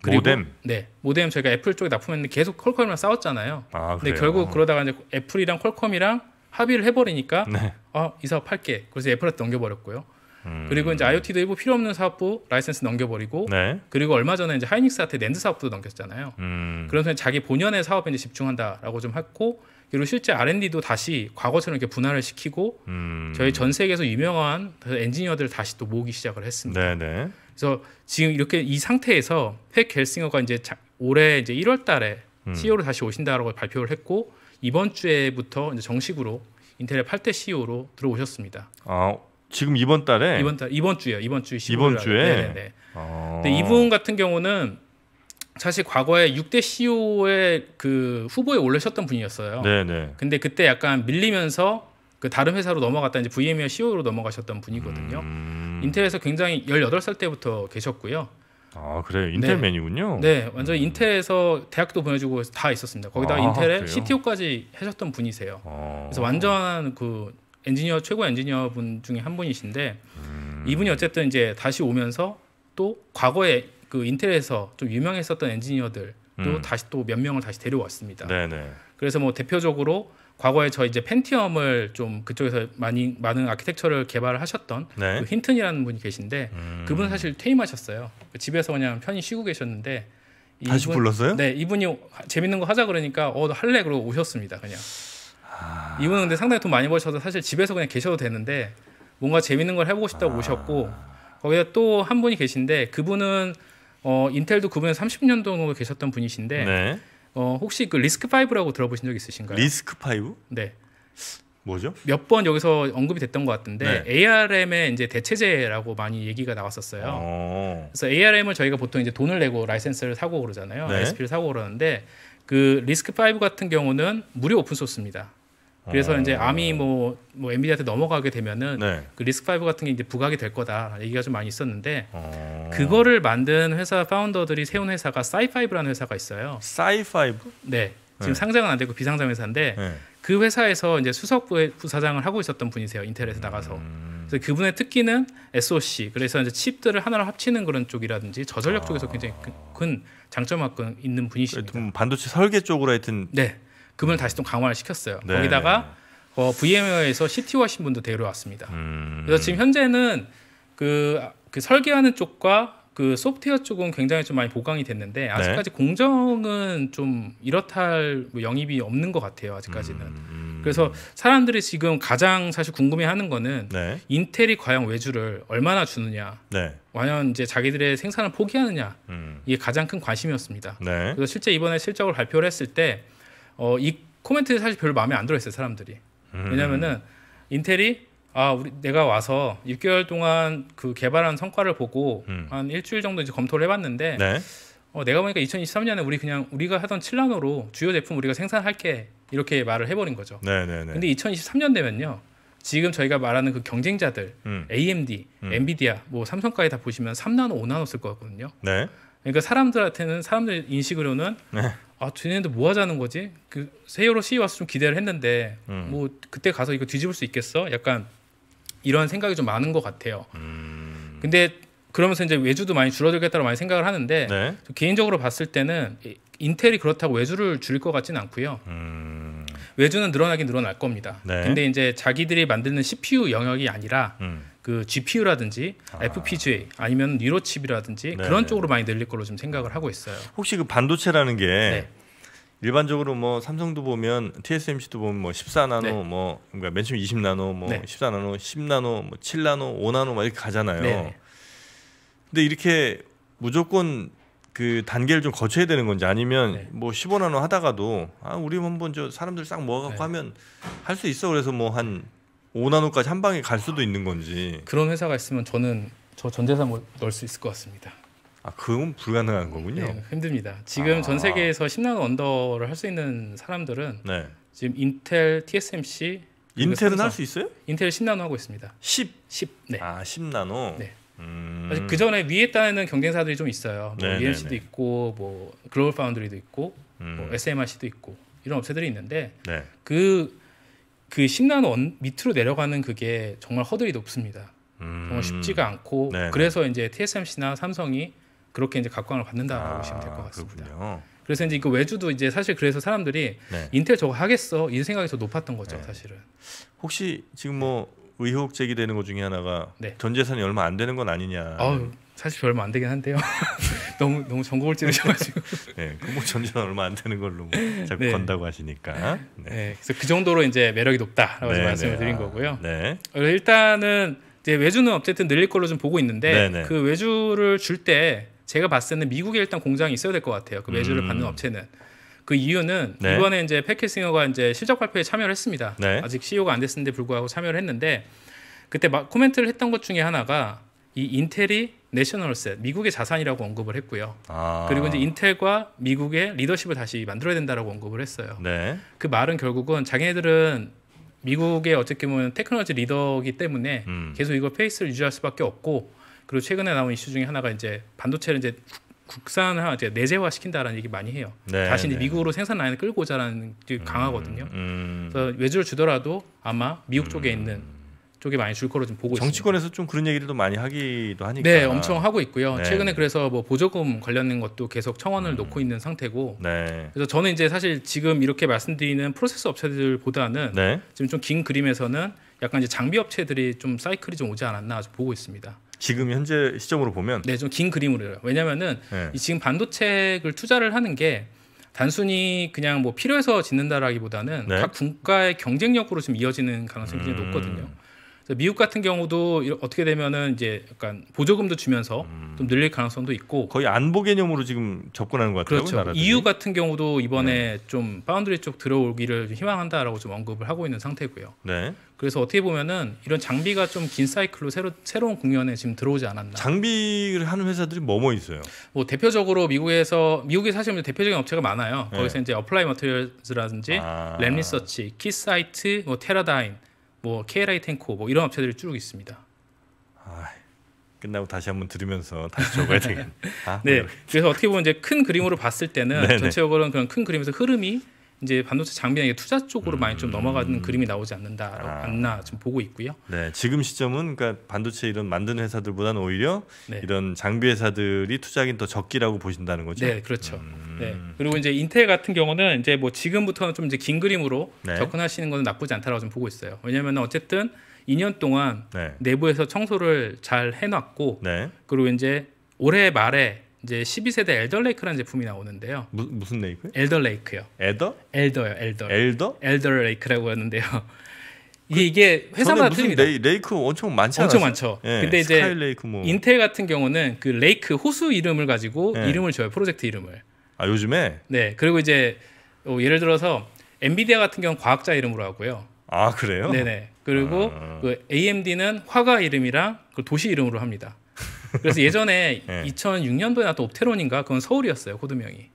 그리고 모뎀? 네 모뎀 저희가 애플 쪽에 납품했는데 계속 퀄컴이랑 싸웠잖아요. 아, 근데 결국 그러다가 이제 애플이랑 퀄컴이랑 합의를 해버리니까 네. 아이 어, 사업 할게. 그래서 애플한테 넘겨버렸고요. 음. 그리고 이제 IoT도 일부 필요 없는 사업부 라이센스 넘겨버리고 네. 그리고 얼마 전에 이제 하이닉스한테 랜드 사업부도 넘겼잖아요. 음. 그면서 자기 본연의 사업에 이제 집중한다라고 좀 했고 그리고 실제 R&D도 다시 과거처럼 이렇게 분할을 시키고 음. 저희 전 세계에서 유명한 그 엔지니어들을 다시 또 모으기 시작을 했습니다. 네네. 네. 그래서 지금 이렇게 이 상태에서 헥 겔싱어가 이제 자, 올해 이제 1월 달에 음. CEO로 다시 오신다라고 발표를 했고 이번 주에부터 이제 정식으로 인텔의 8대 CEO로 들어오셨습니다. 아, 지금 이번 달에 이번 달 이번 주에요. 이번 주 15일 이번 주에. 네, 네. 네. 아. 근데 이분 같은 경우는 사실 과거에 6대 CEO의 그 후보에 올르셨던 분이었어요. 네네. 네. 근데 그때 약간 밀리면서 그 다른 회사로 넘어갔다 이제 VMware CEO로 넘어가셨던 분이거든요. 음... 인텔에서 굉장히 18살 때부터 계셨고요. 아 그래요 인텔 네. 맨이군요. 네 완전 히 음. 인텔에서 대학도 보내주고 다 있었습니다. 거기다 아, 인텔의 그래요? CTO까지 하셨던 분이세요. 아. 그래서 완전 그 엔지니어 최고 엔지니어 분 중에 한 분이신데 음. 이분이 어쨌든 이제 다시 오면서 또 과거에 그 인텔에서 좀 유명했었던 엔지니어들 또 음. 다시 또 몇 명을 다시 데려왔습니다. 네네. 그래서 뭐 대표적으로 과거에 저 이제 펜티엄을 좀 그쪽에서 많이 많은 아키텍처를 개발을 하셨던 네. 그 힌튼이라는 분이 계신데 음. 그분 사실 퇴임하셨어요. 그 집에서 그냥 편히 쉬고 계셨는데 이분, 다시 불렀어요? 네, 이분이 재밌는 거 하자 그러니까 어 할래 그러고 오셨습니다. 그냥 아... 이분은 근데 상당히 돈 많이 버셔서 사실 집에서 그냥 계셔도 되는데 뭔가 재밌는 걸 해보고 싶다고 아... 오셨고 거기다 또한 분이 계신데 그분은 어 인텔도 그분은 30년 정도 계셨던 분이신데. 네. 어, 혹시 그 리스크 5라고 들어보신 적 있으신가요? 리스크 5? 네. 뭐죠? 몇 번 여기서 언급이 됐던 것 같은데 네. ARM의 이제 대체제라고 많이 얘기가 나왔었어요. 오. 어. 그래서 ARM을 저희가 보통 이제 돈을 내고 라이센스를 사고 그러잖아요. 네. ISP를 사고 그러는데 그 리스크 5 같은 경우는 무료 오픈 소스입니다. 그래서 아. 이제 암이 뭐, 뭐 엔비디아한테 넘어가게 되면은 네. 그 리스크 파이브 같은 게 이제 부각이 될 거다 얘기가 좀 많이 있었는데 아. 그거를 만든 회사 파운더들이 세운 회사가 사이파이브라는 회사가 있어요. 사이파이브? 네. 지금 네. 상장은 안 되고 비상장 회사인데 네. 그 회사에서 이제 수석 부사장을 하고 있었던 분이세요. 인텔에서 나가서. 음. 그래서 그분의 특기는 SOC 그래서 이제 칩들을 하나로 합치는 그런 쪽이라든지 저전력 아. 쪽에서 굉장히 큰 장점 학고 있는 분이십니다. 반도체 설계 쪽으로 하여튼 네. 금을 다시 또 강화를 시켰어요. 네. 거기다가 어, VM웨어에서 CTO 하신 분도 데려왔습니다. 음. 그래서 지금 현재는 그, 그 설계하는 쪽과 그 소프트웨어 쪽은 굉장히 좀 많이 보강이 됐는데 네. 아직까지 네. 공정은 좀 이렇다 할뭐 영입이 없는 것 같아요 아직까지는 음, 음... 그래서 사람들이 지금 가장 사실 궁금해하는 거는 네. 인텔이 과연 외주를 얼마나 주느냐 네. 과연 이제 자기들의 생산을 포기하느냐 음... 이게 가장 큰 관심이었습니다 네. 그래서 실제 이번에 실적을 발표를 했을 때 어, 이 코멘트 사실 별로 마음에 안 들어했어요 사람들이. 음. 왜냐면은 인텔이 아 우리 내가 와서 6개월 동안 그 개발한 성과를 보고 음. 한 일주일 정도 이제 검토를 해봤는데 네. 어, 내가 보니까 2023년에 우리 그냥 우리가 하던 칠라노로 주요 제품 우리가 생산할게 이렇게 말을 해버린 거죠. 네네네. 네, 네. 근데 2023년 되면요. 지금 저희가 말하는 그 경쟁자들 음. AMD, 음. 엔비디아, 뭐 삼성까지 다 보시면 3나노, 5나노 쓸거 같거든요. 네. 그러니까 사람들한테는 사람들 인식으로는 네. 아 쟤네들 뭐 하자는 거지? 그 세이로 C 와서 좀 기대를 했는데 음. 뭐 그때 가서 이거 뒤집을 수 있겠어? 약간 이런 생각이 좀 많은 것 같아요. 음. 근데 그러면서 이제 외주도 많이 줄어들겠다고 많이 생각을 하는데 네. 개인적으로 봤을 때는 인텔이 그렇다고 외주를 줄일 것 같지는 않고요. 음. 외주는 늘어나긴 늘어날 겁니다. 네. 근데 이제 자기들이 만드는 CPU 영역이 아니라 음. 그 GPU라든지 아. FPGA 아니면 뉴로칩이라든지 네 그런 네. 쪽으로 많이 늘릴 걸로 좀 생각을 하고 있어요. 혹시 그 반도체라는 게 네. 일반적으로 뭐 삼성도 보면 TSMC도 보면 뭐 14나노 네. 뭐 그러니까 맨 처음 20나노 뭐 네. 14나노 10나노 뭐 7나노 5나노 막 이렇게 가잖아요. 네. 근데 이렇게 무조건 그 단계를 좀 거쳐야 되는 건지 아니면 네. 뭐 15나노 하다가도 아 우리 한번 저 사람들 싹 모아갖고 네. 하면 할 수 있어 그래서 뭐한 5나노까지 한 방에 갈 수도 있는 건지 그런 회사가 있으면 저는 저 전재산 뭐 넣을 수 있을 것 같습니다. 아 그건 불가능한 거군요. 네, 힘듭니다. 지금 아. 전 세계에서 10나노 언더를 할 수 있는 사람들은 네. 지금 인텔, TSMC 인텔은 할 수 있어요? 인텔 10나노 하고 있습니다. 10? 10. 네. 아 10나노. 네. 음... 사실 그 전에 위에 따는 경쟁사들이 좀 있어요. 뭐 EMC도 네, 네, 네. 있고 뭐 글로벌 파운드리도 있고 뭐 음. 뭐 SMRC도 있고 이런 업체들이 있는데 네. 그그 심란 원 밑으로 내려가는 그게 정말 허들이 높습니다. 음. 정말 쉽지가 않고 네네. 그래서 이제 TSMC나 삼성이 그렇게 이제 각광을 받는다고 아, 보시면 될 것 같습니다. 그렇군요. 그래서 이제 그 외주도 이제 사실 그래서 사람들이 네. 인텔 저거 하겠어 이 생각이 더 높았던 거죠 네. 사실은. 혹시 지금 뭐 의혹 제기되는 것 중에 하나가 네. 전 재산이 얼마 안 되는 건 아니냐. 아유, 사실 별로 안 되긴 한데요. 너무 너무 전곡을 찌르셔가지고. 네, 뭐 전전 얼마 안 되는 걸로 뭐 자꾸 네. 건다고 하시니까. 네. 네. 그래서 그 정도로 이제 매력이 높다라고 네, 말씀을 네. 드린 거고요. 아, 네. 일단은 이제 외주는 어쨌든 늘릴 걸로 좀 보고 있는데 네, 네. 그 외주를 줄 때 제가 봤을 때는 미국에 일단 공장이 있어야 될 것 같아요. 그 외주를 음. 받는 업체는. 그 이유는 이번에 이제 패키싱어가 이제 실적 발표에 참여를 했습니다. 아직 CEO가 안 됐는데 불구하고 참여를 했는데 그때 막 코멘트를 했던 것 중에 하나가 이 인텔이 내셔널스 미국의 자산이라고 언급을 했고요. 아. 그리고 이제 인텔과 미국의 리더십을 다시 만들어야 된다라고 언급을 했어요. 네. 그 말은 결국은 자기네들은 미국의 어떻게 보면 테크놀로지 리더기 때문에 음. 계속 이거 페이스를 유지할 수밖에 없고 그리고 최근에 나온 이슈 중에 하나가 이제 반도체를 이제 국산화 이제 내재화 시킨다라는 얘기 많이 해요. 네, 다시 이 네. 미국으로 생산 라인을 끌고 자라는게 음, 강하거든요. 음, 음. 그래서 외주를 주더라도 아마 미국 쪽에 음. 있는 쪽에 많이 줄 거로 좀 보고 정치권에서 있습니다. 좀 그런 얘기를 많이 하기도 하니까 네 엄청 하고 있고요. 네. 최근에 그래서 뭐 보조금 관련된 것도 계속 청원을 음. 놓고 있는 상태고 네. 그래서 저는 이제 사실 지금 이렇게 말씀드리는 프로세스 업체들보다는 네. 지금 좀 긴 그림에서는 약간 이제 장비 업체들이 좀 사이클이 좀 오지 않았나 보고 있습니다. 지금 현재 시점으로 보면 네좀 긴 그림으로요. 왜냐면은이 네. 지금 반도체를 투자를 하는 게 단순히 그냥 뭐 필요해서 짓는다라기보다는 네? 각 국가의 경쟁력으로 지금 이어지는 가능성이 음... 굉장히 높거든요. 미국 같은 경우도 어떻게 되면은 이제 약간 보조금도 주면서 음. 좀 늘릴 가능성도 있고 거의 안보 개념으로 지금 접근하는 것 같아요. 그렇죠. 나라들이. EU 같은 경우도 이번에 네. 좀 파운드리 쪽 들어오기를 희망한다라고 좀 언급을 하고 있는 상태고요. 네. 그래서 어떻게 보면은 이런 장비가 좀 긴 사이클로 새로 새로운 공연에 지금 들어오지 않았나. 장비를 하는 회사들이 뭐뭐 있어요? 뭐 대표적으로 미국에서 미국에 사실 대표적인 업체가 많아요. 거기서 네. 이제 어플라이 머티리얼즈라든지 램리서치, 키사이트, 뭐 테라다인 뭐 KLI 탱코 뭐 이런 업체들이 쭉 있습니다. 아, 끝나고 다시 한번 들으면서 다시 적어야 되겠네. 아, 네, 뭐 그래서 어떻게 보면 이제 큰 그림으로 봤을 때는 전체적으로는 그런 큰 그림에서 흐름이 이제 반도체 장비나 투자 쪽으로 음. 많이 좀 넘어가는 음. 그림이 나오지 않는다라고 아. 않나 좀 보고 있고요. 네, 지금 시점은 그러니까 반도체 이런 만드는 회사들보다는 오히려 네. 이런 장비 회사들이 투자하기는 더 적기라고 보신다는 거죠. 네, 그렇죠. 음. 네. 그리고 이제 인텔 같은 경우는 이제 뭐 지금부터는 좀 이제 긴 그림으로 네. 접근하시는 것은 나쁘지 않다라고 좀 보고 있어요. 왜냐하면 어쨌든 2년 동안 네. 내부에서 청소를 잘 해놨고 네. 그리고 이제 올해 말에 이제 12세대 엘더레이크라는 제품이 나오는데요. 무, 무슨 레이크요? 엘더레이크요. 엘더? 엘더요, 엘더. 엘더? 엘더레이크라고 하는데요. 이게, 이게 회사마다 틀립니다. 레이, 크 엄청 많지 아요 엄청 많죠. 예, 근데 이제 뭐. 인텔 같은 경우는 그 레이크 호수 이름을 가지고 예. 이름을 줘요. 프로젝트 이름을. 아 요즘에? 네. 그리고 이제 어, 예를 들어서 엔비디아 같은 경우는 과학자 이름으로 하고요. 아 그래요? 네네. 그리고 아... 그 AMD는 화가 이름이랑 그 도시 이름으로 합니다. 그래서 예전에 네. 2006년도에 나왔던 옵테론인가 그건 서울이었어요 코드명이.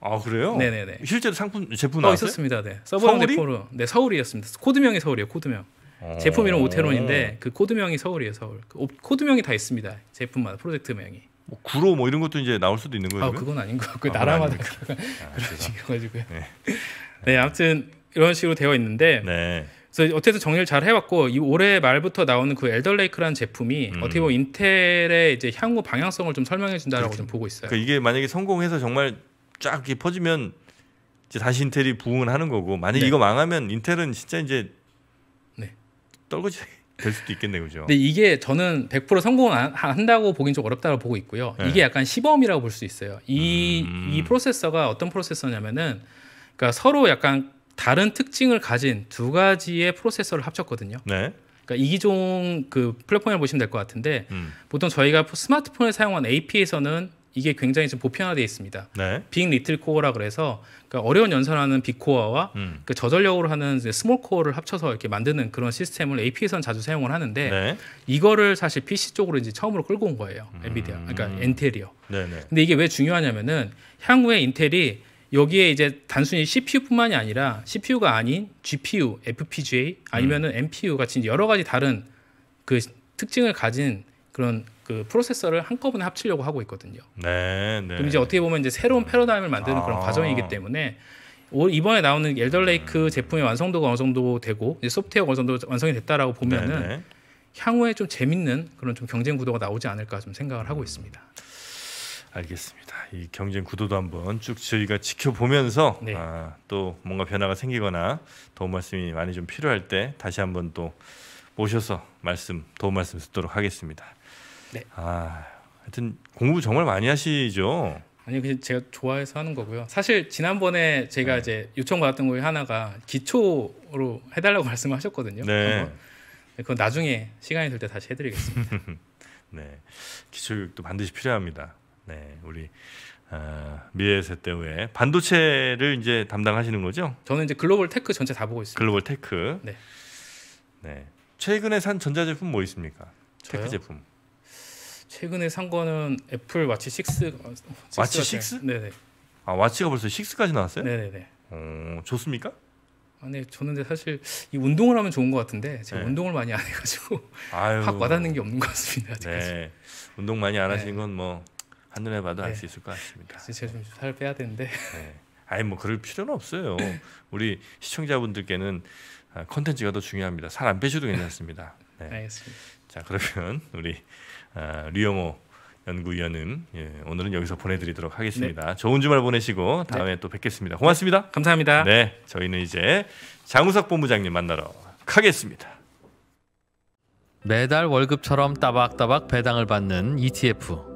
아 그래요? 네네네. 실제로 상품 제품 나어 있었습니다. 네. 서버용 대포로. 네 서울이었습니다. 코드명이 서울이에요. 코드명. 어... 제품 이름 오테론인데 그 코드명이 서울이에요. 서울. 그 옵, 코드명이 다 있습니다. 제품마다 프로젝트명이. 뭐 구로 뭐 이런 것도 이제 나올 수도 있는 거예요. 아 그건 아닌 아, 거. 그 아, 나라마다 그런 그런 식이어가지고 네. 네 아무튼 이런 식으로 되어 있는데. 네. 그래서 어쨌든 정리를 잘 해왔고 이 올해 말부터 나오는 그 엘더레이크라는 제품이 음. 어떻게 보면 인텔의 이제 향후 방향성을 좀 설명해 준다라고 그렇죠. 좀 보고 있어요. 그 이게 만약에 성공해서 정말 쫙 이렇게 퍼지면 이제 다시 인텔이 부흥을 하는 거고 만약 네. 이거 망하면 인텔은 진짜 이제 네. 떨거지 될 수도 있겠네요, 그죠? 근데 이게 저는 100% 성공 한다고 보긴 좀 어렵다고 보고 있고요. 네. 이게 약간 시범이라고 볼 수 있어요. 이, 음. 이 프로세서가 어떤 프로세서냐면은 그러니까 서로 약간 다른 특징을 가진 두 가지의 프로세서를 합쳤거든요. 네. 그러니까 이기종 그 플랫폼을 보시면 될 것 같은데 음. 보통 저희가 스마트폰을 사용한 AP에서는 이게 굉장히 좀 보편화되어 있습니다. 네. 빅 리틀 코어라 그래서 그러니까 어려운 연산하는 빅코어와 음. 그 저전력으로 하는 스몰 코어를 합쳐서 이렇게 만드는 그런 시스템을 AP에서는 자주 사용을 하는데 네. 이거를 사실 PC 쪽으로 이제 처음으로 끌고 온 거예요. 엔비디아. 음. 그러니까 엔테리어 네네. 네. 근데 이게 왜 중요하냐면은 향후에 인텔이 여기에 이제 단순히 CPU뿐만이 아니라 CPU가 아닌 GPU, FPGA 아니면은 음. MPU 같이 여러 가지 다른 그 특징을 가진 그런 그 프로세서를 한꺼번에 합치려고 하고 있거든요. 네, 네. 그럼 이제 어떻게 보면 이제 새로운 음. 패러다임을 만드는 아. 그런 과정이기 때문에 올 이번에 나오는 엘더레이크 음. 제품의 완성도가 어느 정도 되고 소프트웨어 어느 정도 완성이 됐다라고 보면은 네네. 네. 향후에 좀 재밌는 그런 좀 경쟁 구도가 나오지 않을까 좀 생각을 하고 있습니다. 음. 알겠습니다. 이 경쟁 구도도 한번 쭉 저희가 지켜보면서 네. 아, 또 뭔가 변화가 생기거나 도움 말씀이 많이 좀 필요할 때 다시 한번 또 모셔서 말씀 도움 말씀 듣도록 하겠습니다. 네. 아, 하여튼 공부 정말 많이 하시죠. 아니 그냥 제가 좋아해서 하는 거고요. 사실 지난번에 제가 네. 이제 요청 받았던 거 하나가 기초로 해달라고 말씀하셨거든요. 네. 네 그거 나중에 시간이 될 때 다시 해드리겠습니다. 네, 기초교육도 반드시 필요합니다. 네, 우리 어, 아, 미래세 때문에 반도체를 이제 담당하시는 거죠? 저는 이제 글로벌 테크 전체 다 보고 있습니다. 글로벌 테크. 네. 네. 최근에 산 전자제품 뭐 있습니까? 저요? 테크 제품. 최근에 산 거는 애플 와치 6. 와치 6? 네, 네. 아, 와치가 벌써 6까지 나왔어요? 네, 네, 네. 어, 좋습니까? 아니 저는 사실 이 운동을 하면 좋은 것 같은데 제가 네. 운동을 많이 안 해가지고 아유. 확 와닿는 게 없는 것 같습니다. 아직까지. 네. 운동 많이 안 하시는 네. 건뭐 한눈에 봐도 알수 네. 있을 것 같습니다. 제가 좀살 빼야 되는데. 네. 아니 뭐 그럴 필요는 없어요. 우리 시청자분들께는 아, 컨텐츠가 더 중요합니다. 살 안 빼셔도 괜찮습니다. 네. 알겠습니다. 자 그러면 우리 아, 류영호 연구위원은 예, 오늘은 여기서 보내드리도록 하겠습니다. 네. 좋은 주말 보내시고 네. 다음에 네. 또 뵙겠습니다. 고맙습니다. 감사합니다. 네, 저희는 이제 장우석 본부장님 만나러 가겠습니다. 매달 월급처럼 따박따박 배당을 받는 ETF.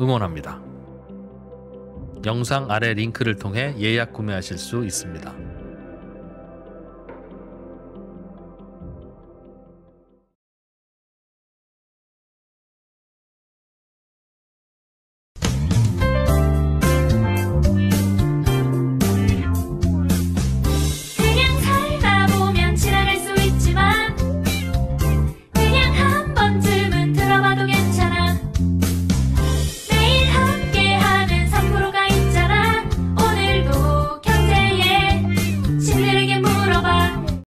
응원합니다. 영상 아래 링크를 통해 예약 구매하실 수 있습니다.